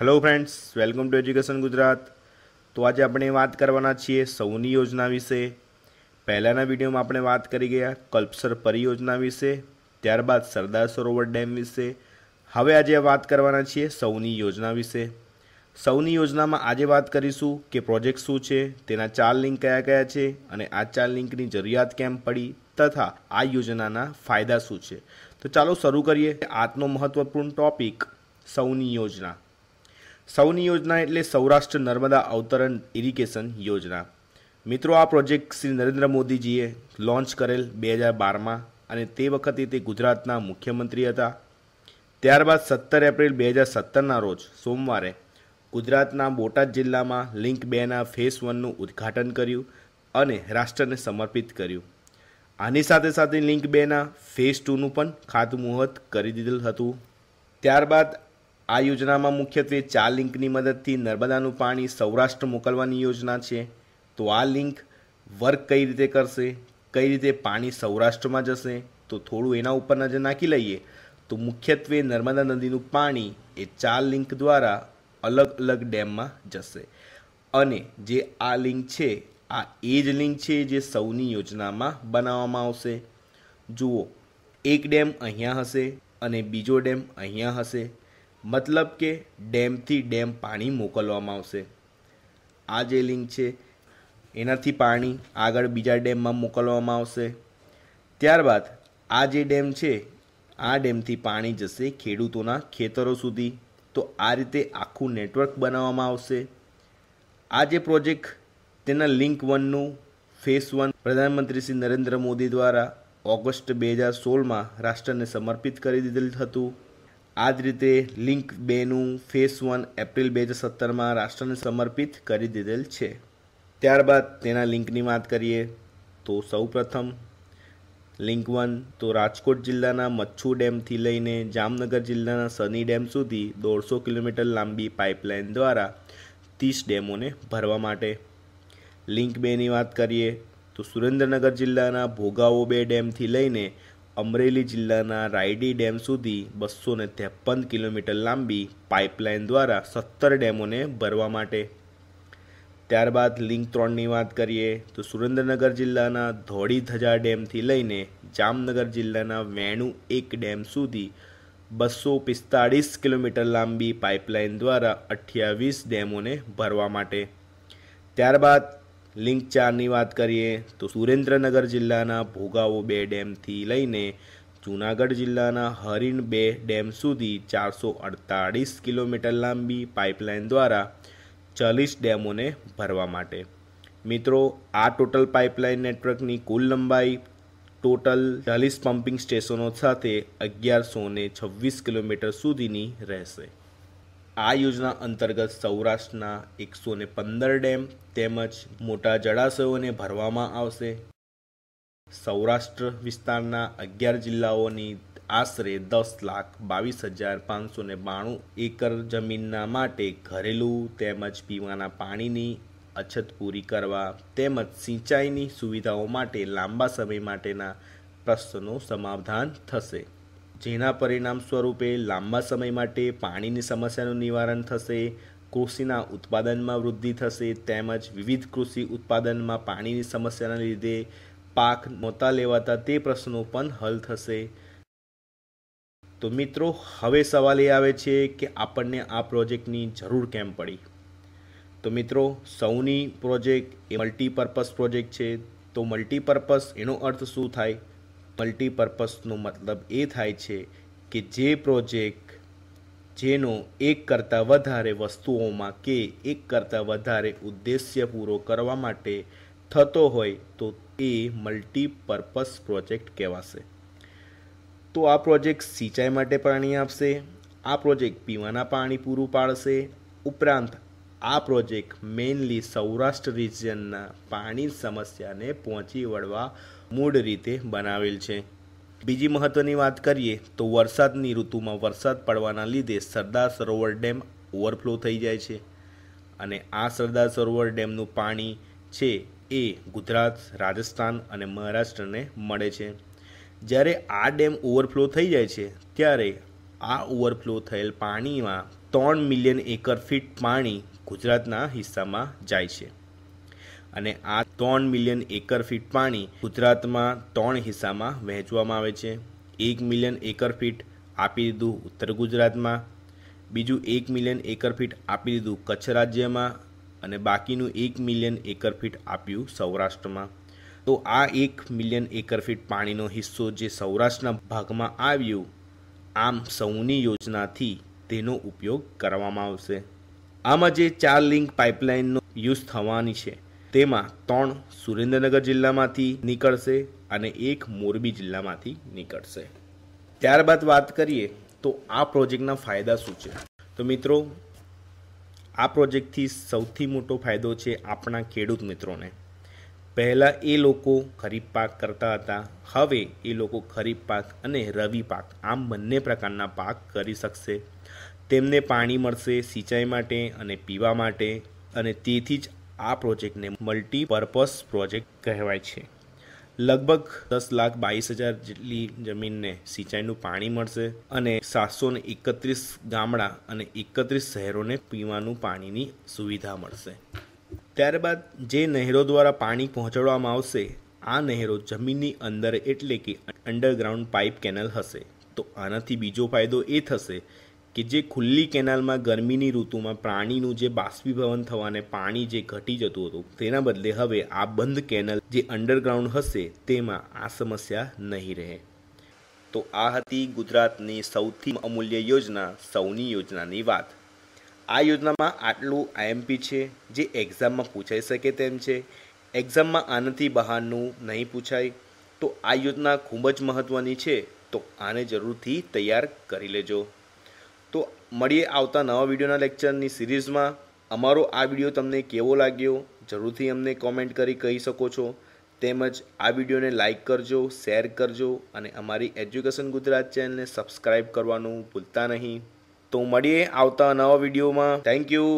hello friends welcome to Education Gujarat તો આજે આપણે વાત કરવાના છીએ સૌની યોજના વિશે પહેલાંના વિડીયોમાં આપણે વાત કરી ગયા કલ્પસર પરિયોજના વિશે ત્યારબાદ સરદાર સરોવર ડેમ વિશે હવે આજે વાત કરવાના છીએ સૌની યોજના વિશે સૌની યોજનામાં આજે વાત કરીશું કે પ્રોજેક્ટ શું છે તેના ચાર લિંક કયા કયા છે અને આ ચાર લિંકની જરૂરિયાત કેમ પડી તથા આ યોજનાના ફાયદા શું છે તો ચાલો શરૂ કરીએ આજનો મહત્વપૂર્ણ ટોપિક સૌની યોજના સૌની યોજના એટલે સૌરાષ્ટ્ર નર્મદા અવતરણ ઇરિગેશન યોજના મિત્રો આ પ્રોજેક્ટ શ્રી નરેન્દ્ર મોદીજીએ લોન્ચ કરેલ બે હજાર બારમાં અને તે વખતે તે ગુજરાતના મુખ્યમંત્રી હતા ત્યારબાદ સત્તર એપ્રિલ બે હજાર સત્તરના રોજ સોમવારે ગુજરાતના બોટાદ જિલ્લામાં લિંક બેના ફેસ વનનું ઉદ્ઘાટન કર્યું અને રાષ્ટ્રને સમર્પિત કર્યું આની સાથે સાથે લિંક બેના ફેઝ ટુનું પણ ખાતમુહૂર્ત કરી દીધેલ હતું ત્યારબાદ આ યોજનામાં મુખ્યત્વે ચાર લિંકની મદદથી નર્મદાનું પાણી સૌરાષ્ટ્ર મોકલવાની યોજના છે તો આ લિંક વર્ક કઈ રીતે કરશે કઈ રીતે પાણી સૌરાષ્ટ્રમાં જશે તો થોડું એના ઉપર નજર નાખી લઈએ તો મુખ્યત્વે નર્મદા નદીનું પાણી એ ચાર લિંક દ્વારા અલગ અલગ ડેમમાં જશે અને જે આ લિંક છે આ એ જ લિંક છે જે સૌની યોજનામાં બનાવવામાં આવશે જુઓ એક ડેમ અહીંયા હશે અને બીજો ડેમ અહીંયા હશે મતલબ કે ડેમથી ડેમ પાણી મોકલવામાં આવશે આ જે લિંક છે એનાથી પાણી આગળ બીજા ડેમમાં મોકલવામાં આવશે ત્યારબાદ આ જે ડેમ છે આ ડેમથી પાણી જશે ખેડૂતોના ખેતરો સુધી તો આ રીતે આખું નેટવર્ક બનાવવામાં આવશે આ જે પ્રોજેક્ટ તેના લિંક વનનું ફેસ વન પ્રધાનમંત્રી શ્રી નરેન્દ્ર મોદી દ્વારા ઓગસ્ટ બે હજાર સોળમાં રાષ્ટ્રને સમર્પિત કરી દીધેલ હતું આ જ રીતે લિંક બેનું ફેસ વન એપ્રિલ બે હજાર સત્તરમાં રાષ્ટ્રને સમર્પિત કરી દીધેલ છે ત્યારબાદ તેના લિંકની વાત કરીએ તો સૌપ્રથમ લિંક વન તો રાજકોટ જિલ્લાના મચ્છુ ડેમથી લઈને જામનગર જિલ્લાના સની ડેમ સુધી દોઢસો કિલોમીટર લાંબી પાઇપલાઇન દ્વારા ત્રીસ ડેમોને ભરવા માટે લિંક બેની વાત કરીએ તો સુરેન્દ્રનગર જિલ્લાના ભોગાવો બે ડેમથી લઈને અમરેલી જિલ્લાના રાયડી ડેમ સુધી બસો ને ત્રેપન કિલોમીટર લાંબી પાઇપલાઇન દ્વારા સત્તર ડેમોને ભરવા માટે ત્યારબાદ લિંક ત્રણની વાત કરીએ તો સુરેન્દ્રનગર જિલ્લાના ધોળી ધજા ડેમથી લઈને જામનગર જિલ્લાના વેણુ એક ડેમ સુધી બસો પિસ્તાળીસ કિલોમીટર લાંબી પાઇપલાઇન દ્વારા અઠ્યાવીસ ડેમોને ભરવા માટે ત્યારબાદ લિંક ચારની વાત કરીએ તો સુરેન્દ્રનગર જિલ્લાના ભોગાવો બે ડેમથી લઈને જૂનાગઢ જિલ્લાના હરિણ બે ડેમ સુધી ચારસો અડતાળીસ કિલોમીટર લાંબી પાઇપલાઇન દ્વારા ચાલીસ ડેમોને ભરવા માટે મિત્રો આ ટોટલ પાઇપલાઇન નેટવર્કની કુલ લંબાઈ ટોટલ ચાલીસ પમ્પિંગ સ્ટેશનો સાથે અગિયારસો ને છવ્વીસ કિલોમીટર સુધીની રહેશે આ યોજના અંતર્ગત સૌરાષ્ટ્રના એકસો ને પંદર ડેમ તેમજ મોટા જળાશયોને ભરવામાં આવશે સૌરાષ્ટ્ર વિસ્તારના અગિયાર જિલ્લાઓની આશરે દસ લાખ બાવીસ હજાર પાંચસો ને બાણું એકર જમીનના માટે ઘરેલું તેમજ પીવાના પાણીની અછત પૂરી કરવા તેમજ સિંચાઈની સુવિધાઓ માટે લાંબા સમય માટેના પ્રશ્નો સમાધાન થશે જેના પરિણામ સ્વરૂપે લાંબા સમય માટે પાણીની સમસ્યાનું નિવારણ થશે કૃષિના ઉત્પાદનમાં વૃદ્ધિ થશે તેમજ વિવિધ કૃષિ ઉત્પાદનમાં પાણીની સમસ્યાના લીધે પાક નહોતા લેવાતા તે પ્રશ્નો પણ હલ થશે તો મિત્રો હવે સવાલ એ આવે છે કે આપણને આ પ્રોજેક્ટની જરૂર કેમ પડી તો મિત્રો સૌની પ્રોજેક્ટ એ મલ્ટીપર્પઝ પ્રોજેક્ટ છે તો મલ્ટીપર્પઝ એનો અર્થ શું થાય મલ્ટીપર્પઝનો મતલબ એ થાય છે કે જે પ્રોજેક્ટ જેનો એક કરતાં વધારે વસ્તુઓમાં કે એક કરતાં વધારે ઉદ્દેશ્ય પૂરો કરવા માટે થતો હોય તો એ મલ્ટીપર્પઝ પ્રોજેક્ટ કહેવાશે તો આ પ્રોજેક્ટ સિંચાઈ માટે પાણી આપશે આ પ્રોજેક્ટ પીવાના પાણી પૂરું પાડશે ઉપરાંત આ પ્રોજેક્ટ મેઇનલી સૌરાષ્ટ્ર રિજિયનના પાણી સમસ્યાને પહોંચી વળવા મૂળ રીતે બનાવેલ છે બીજી મહત્ત્વની વાત કરીએ તો વરસાદની ઋતુમાં વરસાદ પડવાના લીધે સરદાર સરોવર ડેમ ઓવરફ્લો થઈ જાય છે અને આ સરદાર સરોવર ડેમનું પાણી છે એ ગુજરાત રાજસ્થાન અને મહારાષ્ટ્રને મળે છે જ્યારે આ ડેમ ઓવરફ્લો થઈ જાય છે ત્યારે આ ઓવરફ્લો થયેલ પાણીમાં ત્રણ મિલિયન એકર ફીટ પાણી ગુજરાતના હિસ્સામાં જાય છે અને આ ત્રણ મિલિયન એકર ફીટ પાણી ગુજરાતમાં ત્રણ હિસ્સામાં વહેંચવામાં આવે છે એક મિલિયન એકર ફીટ આપી દીધું ઉત્તર ગુજરાતમાં બીજું એક મિલિયન એકર ફીટ આપી દીધું કચ્છ રાજ્યમાં અને બાકીનું એક મિલિયન એકર ફીટ આપ્યું સૌરાષ્ટ્રમાં તો આ એક મિલિયન એકર ફીટ પાણીનો હિસ્સો જે સૌરાષ્ટ્રના ભાગમાં આવ્યું આમ સૌની યોજનાથી તેનો ઉપયોગ કરવામાં આવશે આમાં જે ચાર લિંક પાઇપલાઇનનો યુઝ થવાની છે તેમાં ત્રણ સુરેન્દ્રનગર જિલ્લામાંથી નીકળશે અને એક મોરબી જિલ્લામાંથી નીકળશે ત્યારબાદ વાત કરીએ તો આ પ્રોજેક્ટના ફાયદા શું છે તો મિત્રો આ પ્રોજેક્ટથી સૌથી મોટો ફાયદો છે આપણા ખેડૂત મિત્રોને પહેલાં એ લોકો ખરીફ પાક કરતા હતા હવે એ લોકો ખરીફ પાક અને રવિ પાક આમ બંને પ્રકારના પાક કરી શકશે તેમને પાણી મળશે સિંચાઈ માટે અને પીવા માટે અને તેથી જ આ પ્રોજેક્ટને મલ્ટીપર્પઝ પ્રોજેક્ટ કહેવાય છે લગભગ દસ લાખ બાવીસ હજાર જેટલી જમીનને સિંચાઈનું પાણી મળશે અને સાતસો ને એકત્રીસ ગામડા અને એકત્રીસ શહેરોને પીવાનું પાણીની સુવિધા મળશે ત્યારબાદ જે નહેરો દ્વારા પાણી પહોંચાડવામાં આવશે આ નહેરો જમીનની અંદર એટલે કે અંડરગ્રાઉન્ડ પાઇપ કેનલ હશે તો આનાથી બીજો ફાયદો એ થશે કે જે ખુલ્લી કેનાલમાં ગરમીની ઋતુમાં પ્રાણીનું જે બાષ્પીભવન થવાને પાણી જે ઘટી જતું હતું તેના બદલે હવે આ બંધ કેનલ જે અંડરગ્રાઉન્ડ હશે તેમાં આ સમસ્યા નહીં રહે તો આ હતી ગુજરાતની સૌથી અમૂલ્ય યોજના સૌની યોજનાની વાત આ યોજનામાં આટલું આઈએમપી છે જે એક્ઝામમાં પૂછાઈ શકે તેમ છે એક્ઝામમાં આનાથી બહારનું નહીં પૂછાય તો આ યોજના ખૂબ જ મહત્ત્વની છે તો આને જરૂરથી તૈયાર કરી લેજો તો મળીએ આવતા નવા વિડીયોના લેક્ચરની સિરીઝમાં અમારો આ વિડીયો તમને કેવો લાગ્યો જરૂરથી અમને કોમેન્ટ કરી કહી શકો છો તેમજ આ વિડીયોને લાઇક કરજો શેર કરજો અને અમારી એજ્યુકેશન ગુજરાત ચેનલને સબસ્ક્રાઈબ કરવાનું ભૂલતા નહીં તો મળીએ આવતા નવા વિડીયોમાં થેન્ક યુ